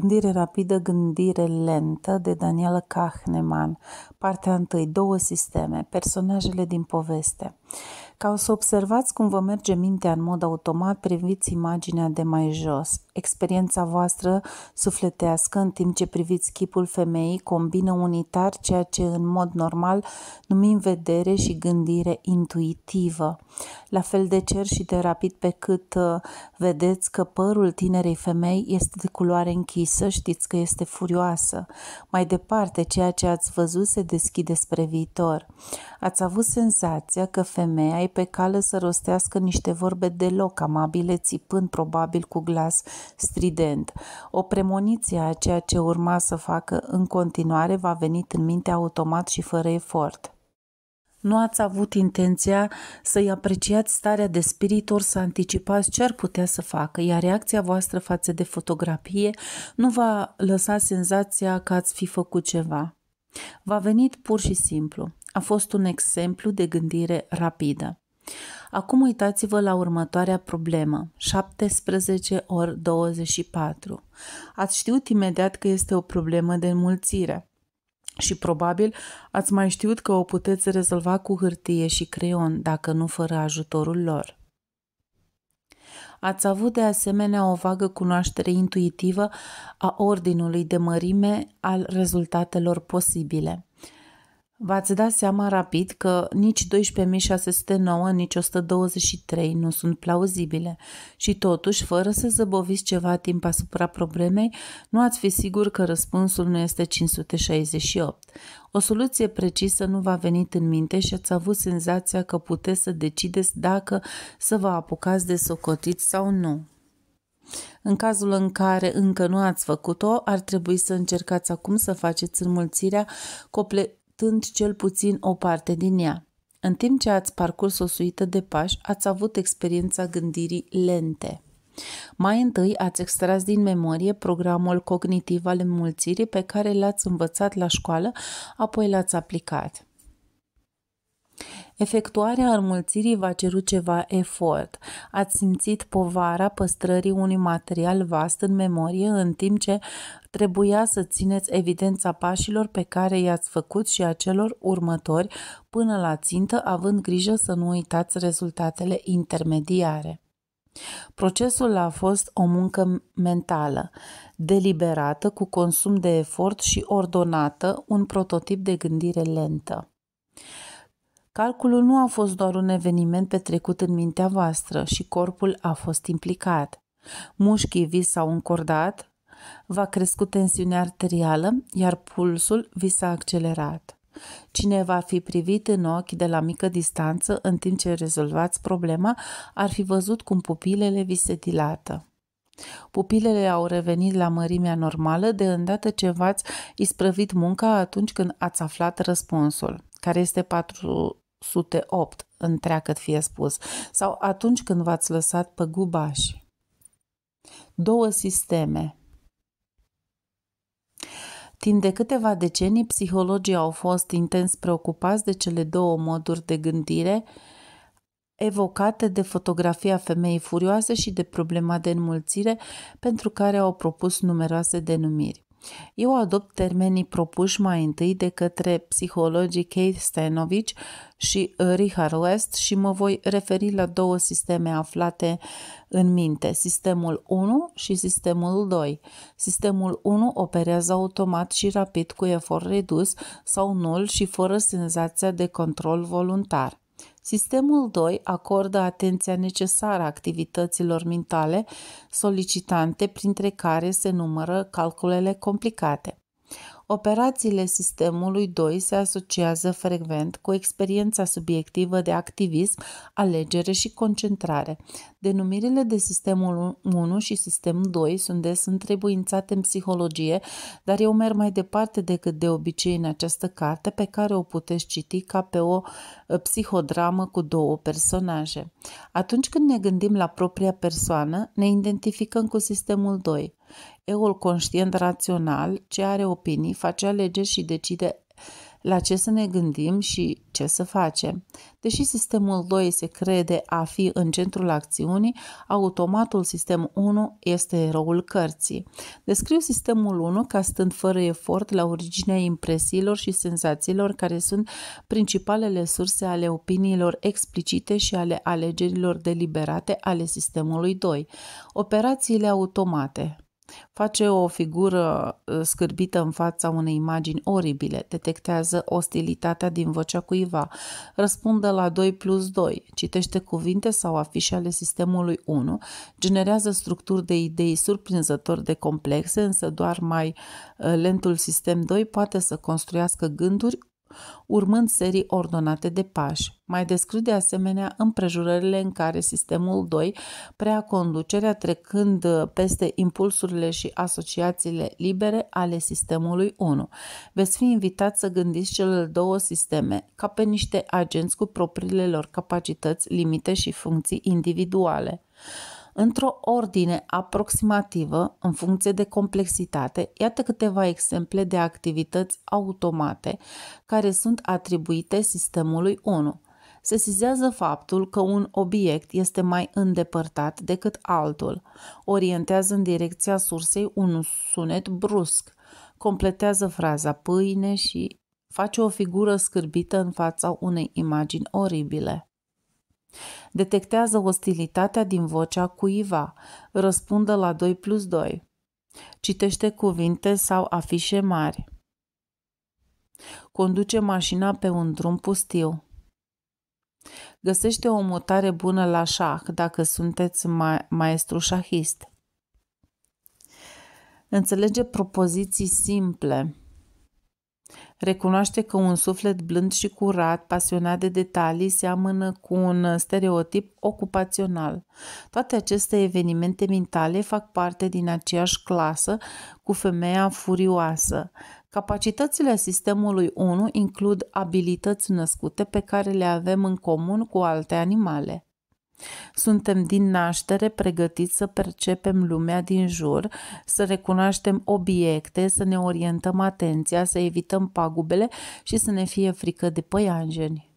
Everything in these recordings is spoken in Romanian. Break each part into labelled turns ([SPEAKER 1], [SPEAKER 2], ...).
[SPEAKER 1] Gândire rapidă, gândire lentă de Daniela Kahneman. Partea 1. Două sisteme. Personajele din poveste. Ca o să observați cum vă merge mintea în mod automat, priviți imaginea de mai jos. Experiența voastră sufletească, în timp ce priviți chipul femeii, combină unitar ceea ce în mod normal numim vedere și gândire intuitivă. La fel de cer și de rapid pe cât uh, vedeți că părul tinerei femei este de culoare închisă, știți că este furioasă. Mai departe, ceea ce ați văzut se deschide spre viitor. Ați avut senzația că femeia e pe cale să rostească niște vorbe deloc amabile, țipând probabil cu glas strident. O premoniție a ceea ce urma să facă în continuare va venit în minte automat și fără efort. Nu ați avut intenția să-i apreciați starea de spirit ori să anticipați ce ar putea să facă, iar reacția voastră față de fotografie nu va lăsa senzația că ați fi făcut ceva. V-a venit pur și simplu. A fost un exemplu de gândire rapidă. Acum uitați-vă la următoarea problemă, 17 ori 24. Ați știut imediat că este o problemă de înmulțire și probabil ați mai știut că o puteți rezolva cu hârtie și creion, dacă nu fără ajutorul lor. Ați avut de asemenea o vagă cunoaștere intuitivă a ordinului de mărime al rezultatelor posibile. V-ați dat seama rapid că nici 12609, nici 123 nu sunt plauzibile și totuși, fără să zăboviți ceva timp asupra problemei, nu ați fi sigur că răspunsul nu este 568. O soluție precisă nu v-a venit în minte și ați avut senzația că puteți să decideți dacă să vă apucați de socotit sau nu. În cazul în care încă nu ați făcut-o, ar trebui să încercați acum să faceți înmulțirea ratând cel puțin o parte din ea. În timp ce ați parcurs o suită de pași, ați avut experiența gândirii lente. Mai întâi ați extras din memorie programul cognitiv al înmulțirii pe care l-ați învățat la școală, apoi l-ați aplicat. Efectuarea înmulțirii va ceru ceva efort. Ați simțit povara păstrării unui material vast în memorie în timp ce trebuia să țineți evidența pașilor pe care i-ați făcut și a celor următori până la țintă, având grijă să nu uitați rezultatele intermediare. Procesul a fost o muncă mentală, deliberată, cu consum de efort și ordonată, un prototip de gândire lentă. Calculul nu a fost doar un eveniment petrecut în mintea voastră și corpul a fost implicat. Mușchii vi s-au încordat, v-a crescut tensiunea arterială, iar pulsul vi s-a accelerat. Cine va fi privit în ochi de la mică distanță în timp ce rezolvați problema ar fi văzut cum pupilele vi se dilată. Pupilele au revenit la mărimea normală de îndată ce v-ați isprăvit munca atunci când ați aflat răspunsul, care este patru, 108, întreagăt fie spus, sau atunci când v-ați lăsat pe gubași. Două sisteme. Timp de câteva decenii, psihologii au fost intens preocupați de cele două moduri de gândire evocate de fotografia femeii furioase și de problema de înmulțire pentru care au propus numeroase denumiri. Eu adopt termenii propuși mai întâi de către psihologii Kate Stanovich și uh, Richard West și mă voi referi la două sisteme aflate în minte, sistemul 1 și sistemul 2. Sistemul 1 operează automat și rapid cu efort redus sau nul și fără senzația de control voluntar. Sistemul 2 acordă atenția necesară activităților mentale solicitante, printre care se numără calculele complicate. Operațiile sistemului 2 se asociază frecvent cu experiența subiectivă de activism, alegere și concentrare. Denumirile de sistemul 1 și sistem 2 sunt des întrebuințate în psihologie, dar eu merg mai departe decât de obicei în această carte pe care o puteți citi ca pe o ă, psihodramă cu două personaje. Atunci când ne gândim la propria persoană, ne identificăm cu sistemul 2. Eul conștient rațional, ce are opinii, face alegeri și decide la ce să ne gândim și ce să facem. Deși sistemul 2 se crede a fi în centrul acțiunii, automatul sistem 1 este eroul cărții. Descriu sistemul 1 ca stând fără efort la originea impresiilor și senzațiilor care sunt principalele surse ale opiniilor explicite și ale alegerilor deliberate ale sistemului 2. Operațiile automate Face o figură uh, scârbită în fața unei imagini oribile, detectează ostilitatea din vocea cuiva, răspunde la 2 plus 2, citește cuvinte sau afișe ale sistemului 1, generează structuri de idei surprinzător de complexe, însă doar mai uh, lentul sistem 2 poate să construiască gânduri urmând serii ordonate de pași. Mai descriu de asemenea împrejurările în care sistemul 2 prea conducerea trecând peste impulsurile și asociațiile libere ale sistemului 1. Veți fi invitat să gândiți cele două sisteme ca pe niște agenți cu propriile lor capacități, limite și funcții individuale într-o ordine aproximativă în funcție de complexitate. Iată câteva exemple de activități automate care sunt atribuite sistemului 1 sizează faptul că un obiect este mai îndepărtat decât altul, orientează în direcția sursei un sunet brusc, completează fraza pâine și face o figură scârbită în fața unei imagini oribile. Detectează ostilitatea din vocea cuiva. Răspundă la 2 plus 2. Citește cuvinte sau afișe mari. Conduce mașina pe un drum pustiu. Găsește o mutare bună la șah dacă sunteți ma- maestru șahist. Înțelege propoziții simple Recunoaște că un suflet blând și curat, pasionat de detalii, seamănă cu un stereotip ocupațional. Toate aceste evenimente mentale fac parte din aceeași clasă cu femeia furioasă. Capacitățile sistemului 1 includ abilități născute pe care le avem în comun cu alte animale. Suntem din naștere pregătiți să percepem lumea din jur, să recunoaștem obiecte, să ne orientăm atenția, să evităm pagubele și să ne fie frică de păianjeni.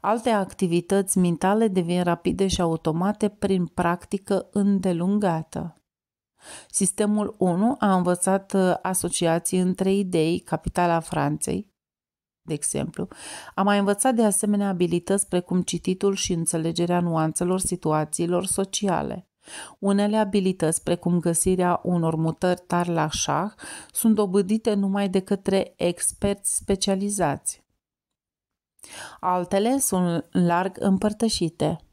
[SPEAKER 1] Alte activități mentale devin rapide și automate prin practică îndelungată. Sistemul 1 a învățat uh, asociații între idei, capitala Franței, de exemplu. Am mai învățat de asemenea abilități precum cititul și înțelegerea nuanțelor situațiilor sociale. Unele abilități, precum găsirea unor mutări tari la șah, sunt dobândite numai de către experți specializați. Altele sunt larg împărtășite.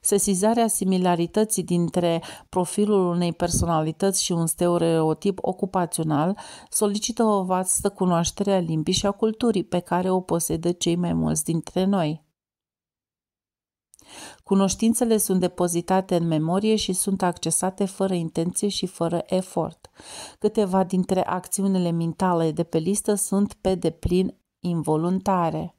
[SPEAKER 1] Sesizarea similarității dintre profilul unei personalități și un stereotip ocupațional solicită o vastă cunoaștere a limbii și a culturii pe care o posedă cei mai mulți dintre noi. Cunoștințele sunt depozitate în memorie și sunt accesate fără intenție și fără efort. Câteva dintre acțiunile mentale de pe listă sunt pe deplin involuntare.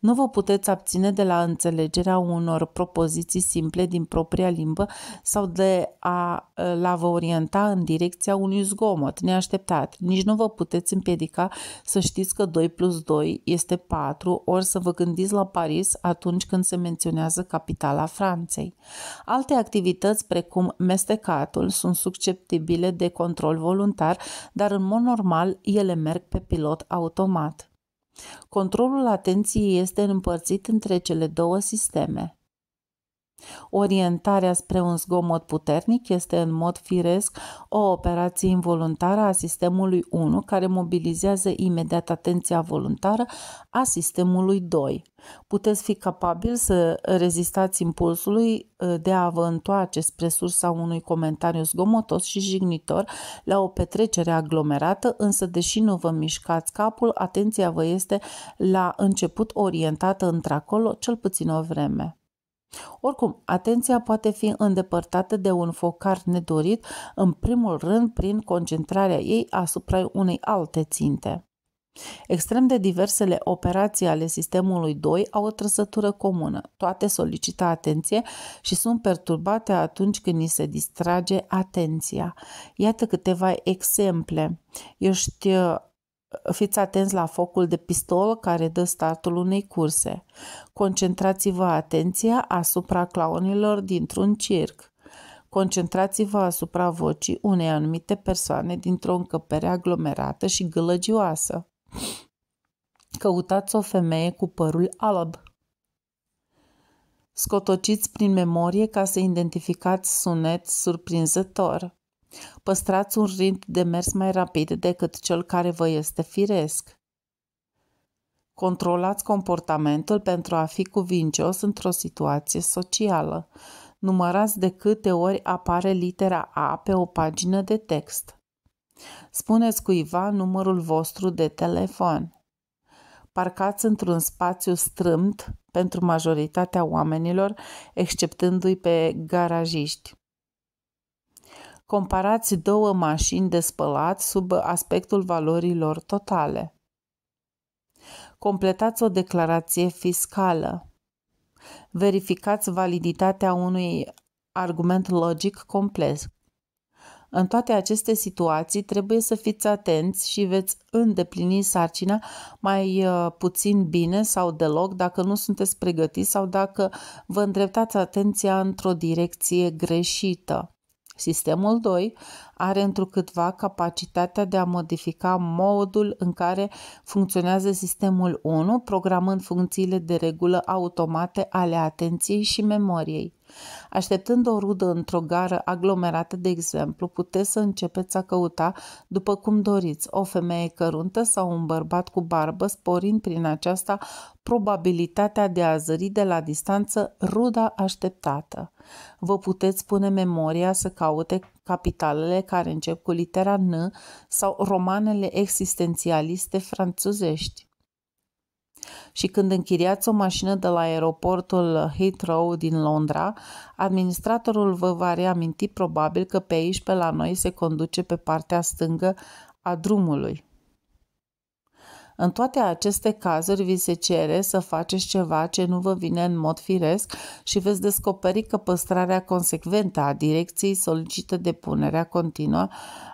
[SPEAKER 1] Nu vă puteți abține de la înțelegerea unor propoziții simple din propria limbă sau de a la vă orienta în direcția unui zgomot neașteptat. Nici nu vă puteți împiedica să știți că 2 plus 2 este 4 ori să vă gândiți la Paris atunci când se menționează capitala Franței. Alte activități precum mestecatul sunt susceptibile de control voluntar, dar în mod normal ele merg pe pilot automat. Controlul atenției este împărțit între cele două sisteme. Orientarea spre un zgomot puternic este în mod firesc o operație involuntară a sistemului 1 care mobilizează imediat atenția voluntară a sistemului 2. Puteți fi capabil să rezistați impulsului uh, de a vă întoarce spre sursa unui comentariu zgomotos și jignitor la o petrecere aglomerată, însă deși nu vă mișcați capul, atenția vă este la început orientată într-acolo cel puțin o vreme. Oricum, atenția poate fi îndepărtată de un focar nedorit, în primul rând prin concentrarea ei asupra unei alte ținte. Extrem de diversele operații ale sistemului 2 au o trăsătură comună. Toate solicită atenție și sunt perturbate atunci când ni se distrage atenția. Iată câteva exemple. Ești fiți atenți la focul de pistol care dă startul unei curse. Concentrați-vă atenția asupra claunilor dintr-un circ. Concentrați-vă asupra vocii unei anumite persoane dintr-o încăpere aglomerată și gălăgioasă. Căutați o femeie cu părul alb. Scotociți prin memorie ca să identificați sunet surprinzător. Păstrați un rind de mers mai rapid decât cel care vă este firesc. Controlați comportamentul pentru a fi cuvincios într-o situație socială. Numărați de câte ori apare litera A pe o pagină de text. Spuneți cuiva numărul vostru de telefon. Parcați într-un spațiu strâmt pentru majoritatea oamenilor, exceptându-i pe garajiști. Comparați două mașini de spălat sub aspectul valorilor totale. Completați o declarație fiscală. Verificați validitatea unui argument logic complex. În toate aceste situații trebuie să fiți atenți și veți îndeplini sarcina mai uh, puțin bine sau deloc dacă nu sunteți pregătiți sau dacă vă îndreptați atenția într-o direcție greșită. Sistemul 2 are întrucâtva capacitatea de a modifica modul în care funcționează sistemul 1, programând funcțiile de regulă automate ale atenției și memoriei. Așteptând o rudă într-o gară aglomerată, de exemplu, puteți să începeți a căuta, după cum doriți, o femeie căruntă sau un bărbat cu barbă, sporind prin aceasta probabilitatea de a zări de la distanță ruda așteptată. Vă puteți pune memoria să caute capitalele care încep cu litera N sau romanele existențialiste franțuzești și când închiriați o mașină de la aeroportul Heathrow din Londra, administratorul vă va reaminti probabil că pe aici pe la noi se conduce pe partea stângă a drumului. În toate aceste cazuri vi se cere să faceți ceva ce nu vă vine în mod firesc și veți descoperi că păstrarea consecventă a direcției solicită depunerea continuă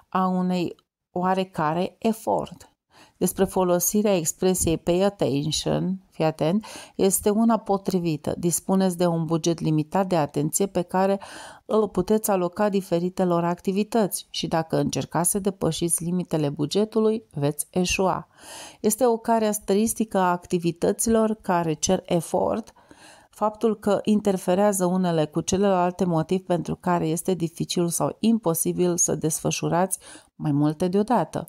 [SPEAKER 1] a unei oarecare efort despre folosirea expresiei pay attention, fii atent, este una potrivită. Dispuneți de un buget limitat de atenție pe care îl puteți aloca diferitelor activități și dacă încercați să depășiți limitele bugetului, veți eșua. Este o caracteristică a activităților care cer efort, faptul că interferează unele cu celelalte motiv pentru care este dificil sau imposibil să desfășurați mai multe deodată.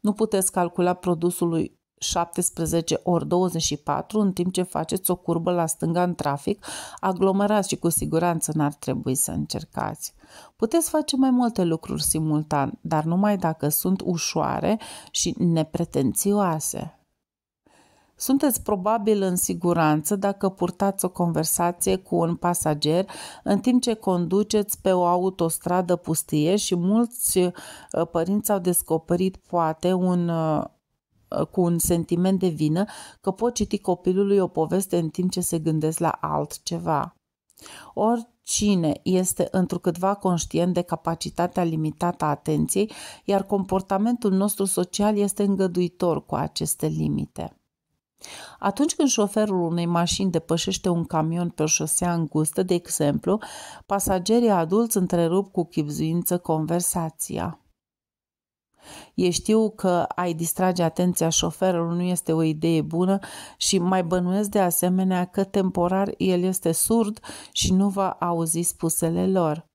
[SPEAKER 1] Nu puteți calcula produsul 17 ori 24 în timp ce faceți o curbă la stânga în trafic, aglomerați și cu siguranță n-ar trebui să încercați. Puteți face mai multe lucruri simultan, dar numai dacă sunt ușoare și nepretențioase. Sunteți probabil în siguranță dacă purtați o conversație cu un pasager în timp ce conduceți pe o autostradă pustie și mulți uh, părinți au descoperit poate un uh, cu un sentiment de vină că pot citi copilului o poveste în timp ce se gândesc la altceva. Oricine este întrucâtva conștient de capacitatea limitată a atenției, iar comportamentul nostru social este îngăduitor cu aceste limite. Atunci când șoferul unei mașini depășește un camion pe o șosea îngustă, de exemplu, pasagerii adulți întrerup cu chipzuință conversația. Ei știu că ai distrage atenția șoferului nu este o idee bună și mai bănuiesc de asemenea că temporar el este surd și nu va auzi spusele lor.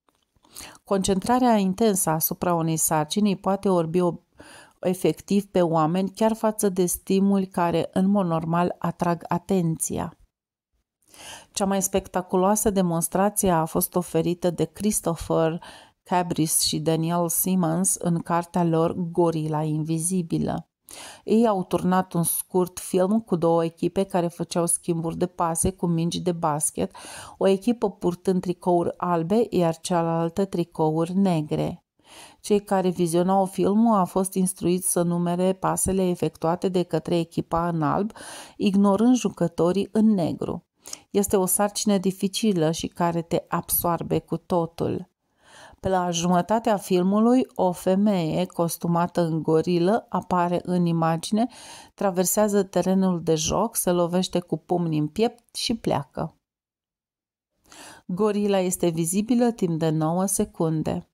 [SPEAKER 1] Concentrarea intensă asupra unei sarcini poate orbi efectiv pe oameni chiar față de stimuli care în mod normal atrag atenția. Cea mai spectaculoasă demonstrație a fost oferită de Christopher Cabris și Daniel Simmons în cartea lor Gorila Invizibilă. Ei au turnat un scurt film cu două echipe care făceau schimburi de pase cu mingi de basket, o echipă purtând tricouri albe, iar cealaltă tricouri negre. Cei care vizionau filmul au fost instruiți să numere pasele efectuate de către echipa în alb, ignorând jucătorii în negru. Este o sarcină dificilă și care te absoarbe cu totul. Pe la jumătatea filmului, o femeie costumată în gorilă apare în imagine, traversează terenul de joc, se lovește cu pumni în piept și pleacă. Gorila este vizibilă timp de 9 secunde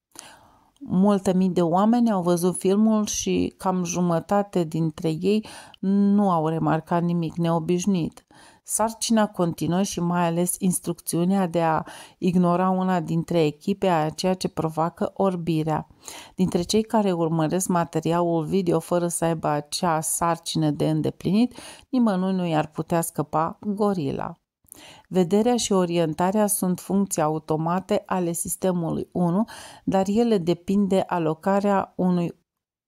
[SPEAKER 1] multe mii de oameni au văzut filmul și cam jumătate dintre ei nu au remarcat nimic neobișnuit. Sarcina continuă și mai ales instrucțiunea de a ignora una dintre echipe a ceea ce provoacă orbirea. Dintre cei care urmăresc materialul video fără să aibă acea sarcină de îndeplinit, nimănui nu i-ar putea scăpa gorila. Vederea și orientarea sunt funcții automate ale sistemului 1, dar ele depind de alocarea unui,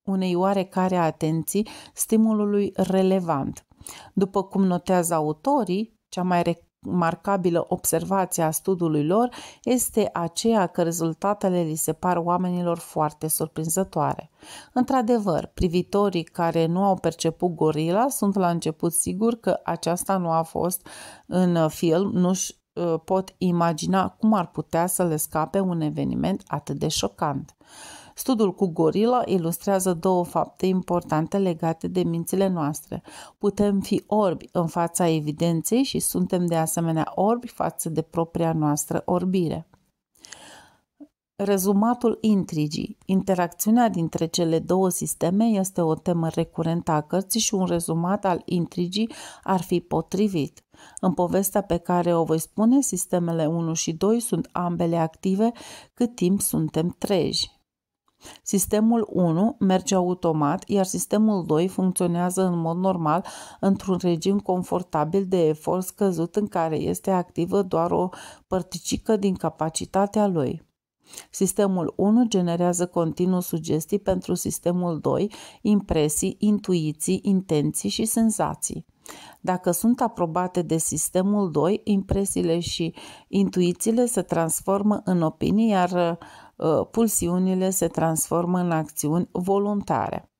[SPEAKER 1] unei oarecare atenții stimulului relevant. După cum notează autorii, cea mai remarcabilă observație a studiului lor este aceea că rezultatele li se par oamenilor foarte surprinzătoare. Într-adevăr, privitorii care nu au perceput gorila sunt la început siguri că aceasta nu a fost în film, nu-și uh, pot imagina cum ar putea să le scape un eveniment atât de șocant. Studiul cu gorila ilustrează două fapte importante legate de mințile noastre. Putem fi orbi în fața evidenței și suntem de asemenea orbi față de propria noastră orbire. Rezumatul intrigii. Interacțiunea dintre cele două sisteme este o temă recurentă a cărții și un rezumat al intrigii ar fi potrivit. În povestea pe care o voi spune, sistemele 1 și 2 sunt ambele active cât timp suntem treji. Sistemul 1 merge automat, iar sistemul 2 funcționează în mod normal într-un regim confortabil de efort scăzut în care este activă doar o părticică din capacitatea lui. Sistemul 1 generează continuu sugestii pentru sistemul 2, impresii, intuiții, intenții și senzații. Dacă sunt aprobate de sistemul 2, impresiile și intuițiile se transformă în opinii, iar Ă, pulsiunile se transformă în acțiuni voluntare.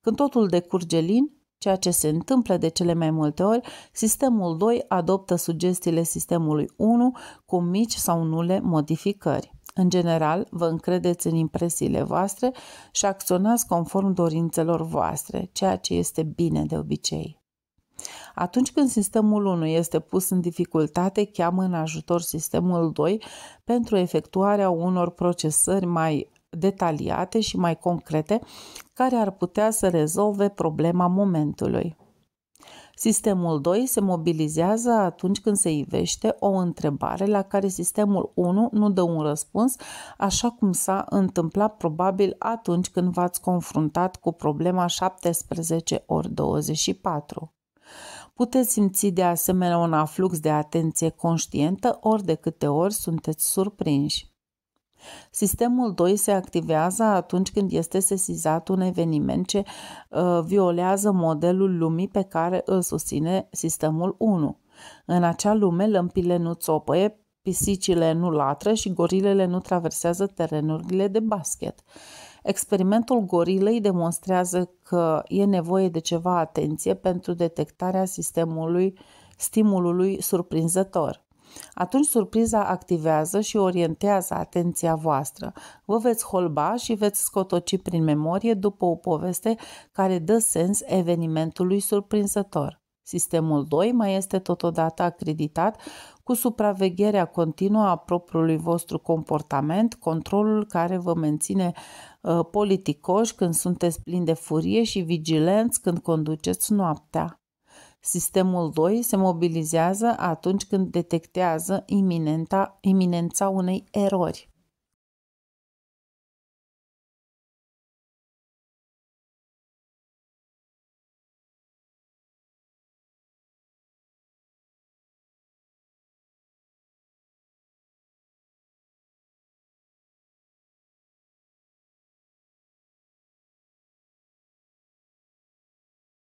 [SPEAKER 1] Când totul decurge lin, ceea ce se întâmplă de cele mai multe ori, sistemul 2 adoptă sugestiile sistemului 1 cu mici sau nule modificări. În general, vă încredeți în impresiile voastre și acționați conform dorințelor voastre, ceea ce este bine de obicei. Atunci când sistemul 1 este pus în dificultate, cheamă în ajutor sistemul 2 pentru efectuarea unor procesări mai detaliate și mai concrete care ar putea să rezolve problema momentului. Sistemul 2 se mobilizează atunci când se ivește o întrebare la care sistemul 1 nu dă un răspuns, așa cum s-a întâmplat probabil atunci când v-ați confruntat cu problema 17 ori 24. Puteți simți de asemenea un aflux de atenție conștientă ori de câte ori sunteți surprinși. Sistemul 2 se activează atunci când este sesizat un eveniment ce uh, violează modelul lumii pe care îl susține sistemul 1. În acea lume, lămpile nu țopăie, pisicile nu latră și gorilele nu traversează terenurile de basket. Experimentul gorilei demonstrează că e nevoie de ceva atenție pentru detectarea sistemului stimulului surprinzător. Atunci surpriza activează și orientează atenția voastră. Vă veți holba și veți scotoci prin memorie după o poveste care dă sens evenimentului surprinzător. Sistemul 2 mai este totodată acreditat cu supravegherea continuă a propriului vostru comportament, controlul care vă menține ă, politicoși când sunteți plini de furie și vigilenți când conduceți noaptea. Sistemul 2 se mobilizează atunci când detectează iminenta, iminența unei erori.